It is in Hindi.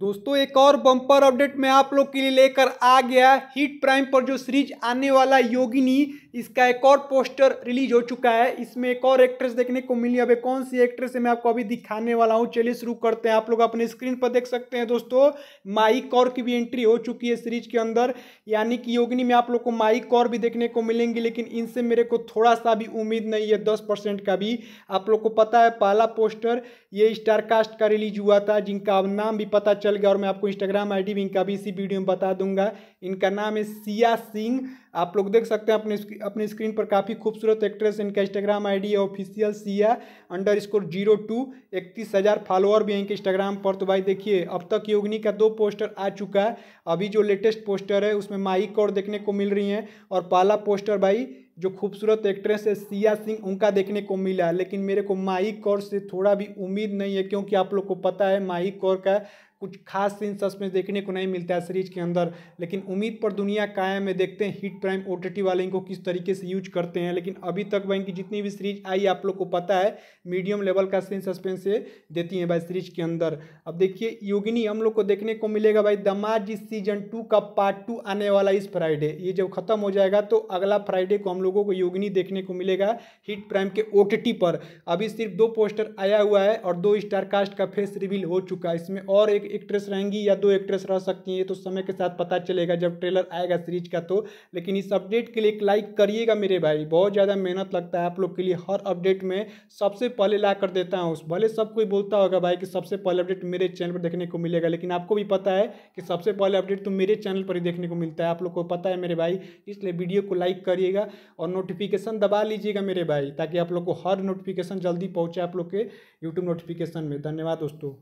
दोस्तों एक और बम्पर अपडेट मैं आप लोग के लिए लेकर आ गया हिट प्राइम पर जो सीरीज आने वाला योगिनी इसका एक और पोस्टर रिलीज हो चुका है इसमें एक और एक्ट्रेस देखने को मिली अब कौन सी एक्ट्रेस है मैं आपको अभी दिखाने वाला हूँ चलिए शुरू करते हैं आप लोग अपने स्क्रीन पर देख सकते हैं दोस्तों माई कौर की भी एंट्री हो चुकी है सीरीज के अंदर यानी कि योगिनी में आप लोग को माई कौर भी देखने को मिलेंगी लेकिन इनसे मेरे को थोड़ा सा भी उम्मीद नहीं है दस परसेंट का भी आप लोग को पता है पहला पोस्टर ये स्टारकास्ट का रिलीज हुआ था जिनका अब नाम भी पता चल गया और मैं आपको इंस्टाग्राम आईडी भी इनका भी इसी वीडियो में बता दूंगा इनका नाम है सिया सिंह आप लोग देख सकते हैं अपने अपने स्क्रीन पर काफ़ी खूबसूरत एक्ट्रेस इनका इंस्टाग्राम आईडी है official Siya underscore zero two इकतीस हज़ार फॉलोअर भी हैं इनके इंस्टाग्राम पर तो भाई देखिए अब तक योगनी का दो पोस्टर आ चुका है अभी जो लेटेस्ट पोस्टर है उसमें माइक और देखने को मिल रही हैं और पहला पोस्टर भाई जो खूबसूरत एक्ट्रेस है सिया सिंह उनका देखने को मिला लेकिन मेरे को माही कौर से थोड़ा भी उम्मीद नहीं है क्योंकि आप लोग को पता है माही कौर का कुछ खास सीन सस्पेंस देखने को नहीं मिलता है सीरीज के अंदर लेकिन उम्मीद पर दुनिया कायम है देखते हैं हिट प्राइम ओ वाले इनको किस तरीके से यूज करते हैं लेकिन अभी तक भाई इनकी जितनी भी सीरीज आई आप लोग को पता है मीडियम लेवल का सीन सस्पेंस ये देती हैं भाई सीरीज के अंदर अब देखिए योगिनी हम लोग को देखने को मिलेगा भाई दमाज इस सीजन टू का पार्ट टू आने वाला इस फ्राइडे ये जब खत्म हो जाएगा तो अगला फ्राइडे को हम लोगों को योगिनी देखने को मिलेगा हिट प्राइम के ओ पर अभी सिर्फ दो पोस्टर आया हुआ है और दो स्टारकास्ट का फेस रिवील हो चुका है इसमें और एक एक्ट्रेस रहेंगी या दो एक्ट्रेस रह सकती हैं ये तो समय के साथ पता चलेगा जब ट्रेलर आएगा सीरीज का तो लेकिन इस अपडेट के लिए एक लाइक करिएगा मेरे भाई बहुत ज़्यादा मेहनत लगता है आप लोग के लिए हर अपडेट में सबसे पहले ला कर देता हूँ भले सब कोई बोलता होगा भाई कि सबसे पहले अपडेट मेरे चैनल पर देखने को मिलेगा लेकिन आपको भी पता है कि सबसे पहले अपडेट तो मेरे चैनल पर ही देखने को मिलता है आप लोग को पता है मेरे भाई इसलिए वीडियो को लाइक करिएगा और नोटिफिकेशन दबा लीजिएगा मेरे भाई ताकि आप लोग को हर नोटिफिकेशन जल्दी पहुँचे आप लोग के यूट्यूब नोटिफिकेशन में धन्यवाद दोस्तों